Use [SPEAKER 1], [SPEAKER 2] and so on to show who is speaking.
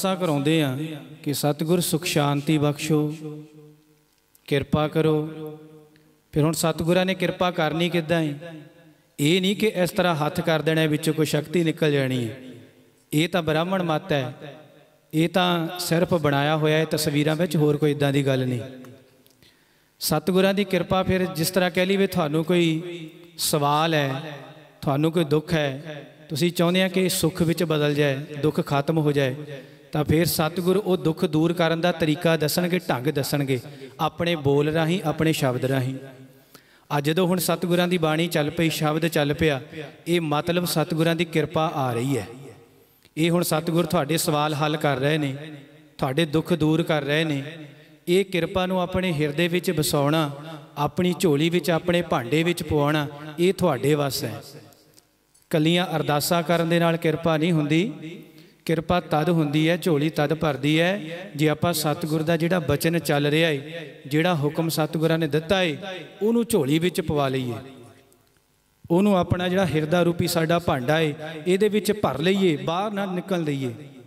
[SPEAKER 1] ਅਰਦਾਸਾਂ ਕਰਾਉਂਦੇ ਆ ਕਿ ਸਤਿਗੁਰ ਸੁਖ ਸ਼ਾਂਤੀ ਬਖਸ਼ੋ ਕਿਰਪਾ ਕਰੋ ਫਿਰ ਹੁਣ ਸਤਿਗੁਰਾਂ ਨੇ ਕਿਰਪਾ ਕਰਨੀ ਕਿੱਦਾਂ ਹੈ ਇਹ ਨਹੀਂ ਕਿ ਇਸ ਤਰ੍ਹਾਂ ਹੱਥ ਕਰ ਦੇਣਾ ਵਿੱਚੋਂ ਕੋਈ ਸ਼ਕਤੀ ਨਿਕਲ ਜਾਣੀ ਹੈ ਇਹ ਤਾਂ ਬ੍ਰਾਹਮਣ ਮਤ ਹੈ ਇਹ ਤਾਂ ਸਿਰਫ ਬਣਾਇਆ ਹੋਇਆ ਹੈ ਤਸਵੀਰਾਂ ਵਿੱਚ ਹੋਰ ਕੋਈ ਇਦਾਂ ਦੀ ਗੱਲ ਨਹੀਂ ਸਤਿਗੁਰਾਂ ਦੀ ਕਿਰਪਾ ਫਿਰ ਜਿਸ ਤਰ੍ਹਾਂ ਕਹਿ ਲਈਏ ਤੁਹਾਨੂੰ ਕੋਈ ਸਵਾਲ ਹੈ ਤੁਹਾਨੂੰ ਕੋਈ ਦੁੱਖ ਹੈ ਤੁਸੀਂ ਚਾਹੁੰਦੇ ਆ ਕਿ ਸੁੱਖ ਵਿੱਚ ਬਦਲ ਜਾਏ ਦੁੱਖ ਖਤਮ ਹੋ ਜਾਏ ਤਾਂ ਫਿਰ ਸਤਿਗੁਰ ਉਹ ਦੁੱਖ ਦੂਰ ਕਰਨ ਦਾ ਤਰੀਕਾ ਦੱਸਣਗੇ ਢੰਗ ਦੱਸਣਗੇ ਆਪਣੇ ਬੋਲ ਰਾਹੀਂ ਆਪਣੇ ਸ਼ਬਦ ਰਾਹੀਂ ਅੱਜ ਜਦੋਂ ਹੁਣ ਸਤਿਗੁਰਾਂ ਦੀ ਬਾਣੀ ਚੱਲ ਪਈ ਸ਼ਬਦ ਚੱਲ ਪਿਆ ਇਹ ਮਤਲਬ ਸਤਿਗੁਰਾਂ ਦੀ ਕਿਰਪਾ ਆ ਰਹੀ ਹੈ ਇਹ ਹੁਣ ਸਤਿਗੁਰ ਤੁਹਾਡੇ ਸਵਾਲ ਹੱਲ ਕਰ ਰਹੇ ਨੇ ਤੁਹਾਡੇ ਦੁੱਖ ਦੂਰ ਕਰ ਰਹੇ ਨੇ ਇਹ ਕਿਰਪਾ ਨੂੰ ਆਪਣੇ ਹਿਰਦੇ ਵਿੱਚ ਵਸਾਉਣਾ ਆਪਣੀ ਝੋਲੀ ਵਿੱਚ ਆਪਣੇ ਭਾਂਡੇ ਵਿੱਚ ਪਵਾਉਣਾ ਇਹ ਤੁਹਾਡੇ ਵੱਸ ਹੈ ਕੱਲੀਆਂ ਅਰਦਾਸਾਂ ਕਰਨ ਦੇ ਨਾਲ ਕਿਰਪਾ ਨਹੀਂ ਹੁੰਦੀ ਕਿਰਪਾ ਤਦ ਹੁੰਦੀ ਹੈ ਝੋਲੀ ਤਦ ਭਰਦੀ ਹੈ ਜੇ ਆਪਾਂ ਸਤਿਗੁਰ ਦਾ ਜਿਹੜਾ ਬਚਨ ਚੱਲ ਰਿਹਾ ਏ ਜਿਹੜਾ ਹੁਕਮ ਸਤਿਗੁਰਾਂ ਨੇ ਦਿੱਤਾ ਏ ਉਹਨੂੰ ਝੋਲੀ ਵਿੱਚ ਪਵਾ ਲਈਏ ਉਹਨੂੰ ਆਪਣਾ ਜਿਹੜਾ ਹਿਰਦਾ ਰੂਪੀ ਸਾਡਾ ਭਾਂਡਾ ਏ ਇਹਦੇ ਵਿੱਚ ਭਰ ਲਈਏ ਬਾਹਰ ਨਾ ਨਿਕਲ ਲਈਏ